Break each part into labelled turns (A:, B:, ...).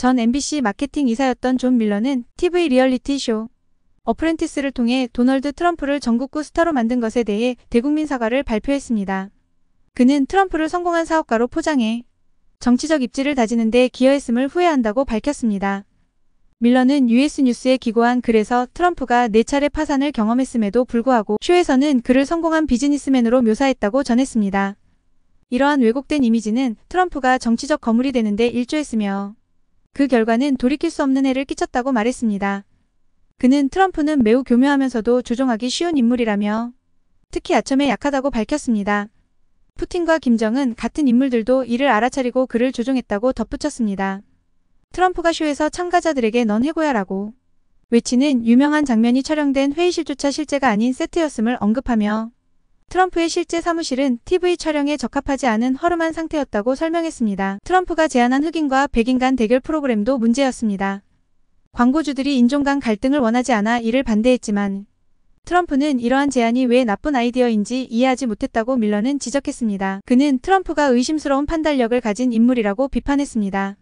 A: 전 MBC 마케팅 이사였던 존 밀러는 TV 리얼리티 쇼 어프렌티스를 통해 도널드 트럼프를 전국구 스타로 만든 것에 대해 대국민 사과를 발표했습니다. 그는 트럼프를 성공한 사업가로 포장해 정치적 입지를 다지는 데 기여했음을 후회한다고 밝혔습니다. 밀러는 US 뉴스에 기고한 글에서 트럼프가 4차례 파산을 경험했음에도 불구하고 쇼에서는 그를 성공한 비즈니스맨으로 묘사했다고 전했습니다. 이러한 왜곡된 이미지는 트럼프가 정치적 거물이 되는데 일조했으며 그 결과는 돌이킬 수 없는 해를 끼쳤다고 말했습니다. 그는 트럼프는 매우 교묘하면서도 조종하기 쉬운 인물이라며 특히 아첨에 약하다고 밝혔습니다. 푸틴과 김정은 같은 인물들도 이를 알아차리고 그를 조종했다고 덧붙였습니다. 트럼프가 쇼에서 참가자들에게 넌 해고야라고 외치는 유명한 장면이 촬영된 회의실조차 실제가 아닌 세트였음을 언급하며 트럼프의 실제 사무실은 TV 촬영에 적합하지 않은 허름한 상태였다고 설명했습니다. 트럼프가 제안한 흑인과 백인 간 대결 프로그램도 문제였습니다. 광고주들이 인종 간 갈등을 원하지 않아 이를 반대했지만 트럼프는 이러한 제안이 왜 나쁜 아이디어인지 이해하지 못했다고 밀러는 지적했습니다. 그는 트럼프가 의심스러운 판단력을 가진 인물이라고 비판했습니다.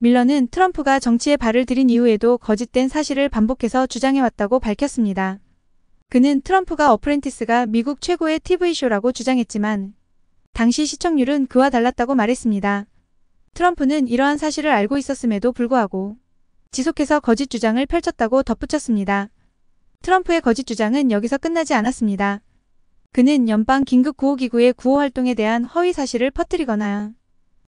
A: 밀러는 트럼프가 정치에 발을 들인 이후에도 거짓된 사실을 반복해서 주장해왔다고 밝혔습니다. 그는 트럼프가 어프렌티스가 미국 최고의 TV쇼라고 주장했지만 당시 시청률은 그와 달랐다고 말했습니다. 트럼프는 이러한 사실을 알고 있었음에도 불구하고 지속해서 거짓 주장을 펼쳤다고 덧붙였습니다. 트럼프의 거짓 주장은 여기서 끝나지 않았습니다. 그는 연방 긴급 구호기구의 구호 활동에 대한 허위 사실을 퍼뜨리거나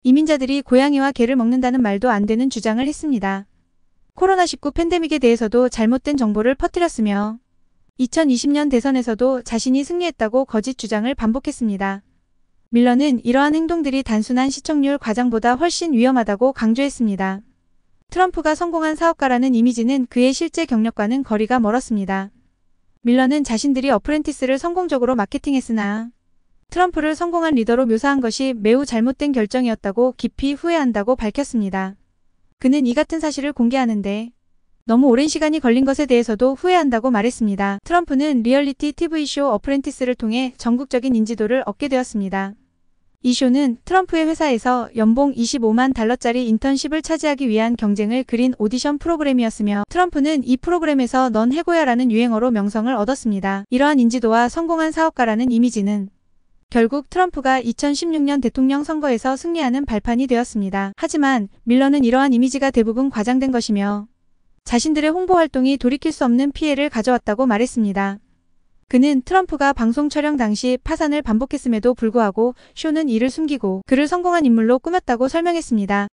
A: 이민자들이 고양이와 개를 먹는다는 말도 안 되는 주장을 했습니다. 코로나19 팬데믹에 대해서도 잘못된 정보를 퍼뜨렸으며 2020년 대선에서도 자신이 승리했다고 거짓 주장을 반복했습니다. 밀러는 이러한 행동들이 단순한 시청률 과장보다 훨씬 위험하다고 강조했습니다. 트럼프가 성공한 사업가라는 이미지는 그의 실제 경력과는 거리가 멀었습니다. 밀러는 자신들이 어프렌티스를 성공적으로 마케팅했으나 트럼프를 성공한 리더로 묘사한 것이 매우 잘못된 결정이었다고 깊이 후회한다고 밝혔습니다. 그는 이 같은 사실을 공개하는데 너무 오랜 시간이 걸린 것에 대해서도 후회한다고 말했습니다. 트럼프는 리얼리티 TV쇼 어프렌티스를 통해 전국적인 인지도를 얻게 되었습니다. 이 쇼는 트럼프의 회사에서 연봉 25만 달러짜리 인턴십을 차지하기 위한 경쟁을 그린 오디션 프로그램이었으며 트럼프는 이 프로그램에서 넌 해고야라는 유행어로 명성을 얻었습니다. 이러한 인지도와 성공한 사업가라는 이미지는 결국 트럼프가 2016년 대통령 선거에서 승리하는 발판이 되었습니다. 하지만 밀러는 이러한 이미지가 대부분 과장된 것이며 자신들의 홍보 활동이 돌이킬 수 없는 피해를 가져왔다고 말했습니다. 그는 트럼프가 방송 촬영 당시 파산을 반복했음에도 불구하고 쇼는 이를 숨기고 그를 성공한 인물로 꾸몄다고 설명했습니다.